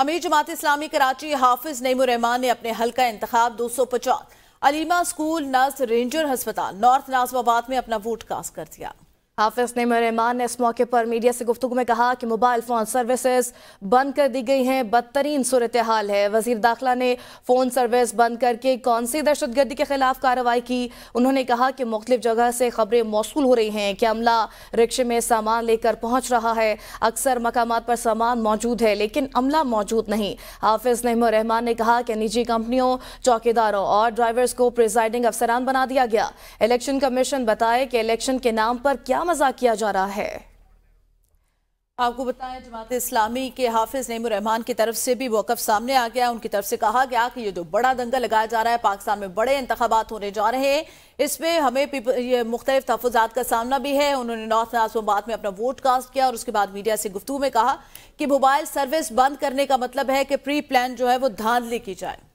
अमीर जमात इस्लामी कराची हाफिज नईमान ने अपने हल्का इंतजाम दो सौ पचास अलीमा स्कूल नर्स रेंजर हस्पताल नॉर्थ नाजमाबाद में अपना वोट कास्ट कर दिया हाफिज नमर रहमान ने इस मौके पर मीडिया से गुफ्तु में कहा कि मोबाइल फ़ोन सर्विसेज बंद कर दी गई हैं बदतरीन सूरत हाल है वजीर दाखिला ने फ़ोन सर्विस बंद करके कौन सी दहशत गर्दी के खिलाफ कार्रवाई की उन्होंने कहा कि मुख्तलिफ जगह से खबरें मौसू हो रही हैं कि अमला रिक्शे में सामान लेकर पहुँच रहा है अक्सर मकाम पर सामान मौजूद है लेकिन अमला मौजूद नहीं हाफिज नमर रहमान ने कहा कि निजी कंपनियों चौकीदारों और ड्राइवर्स को प्रिजाइडिंग अफसरान बना दिया गया इलेक्शन कमीशन बताए कि इलेक्शन के नाम पर क्या मजाक किया जा रहा है आपको बताया जमात इस्लामी के हाफिज नईमान की तरफ से भी मौकफ सामने आ गया उनकी तरफ से कहा गया कि ये जो बड़ा दंगा लगाया जा रहा है पाकिस्तान में बड़े इंतबात होने जा रहे हैं इसमें हमें ये मुख्तलिफ तहफात का सामना भी है उन्होंने नॉर्थ नाजमाबाद में अपना वोट कास्ट किया और उसके बाद मीडिया से गुफ्तू में कहा कि मोबाइल सर्विस बंद करने का मतलब है कि प्री प्लान जो है वो धांधली की जाए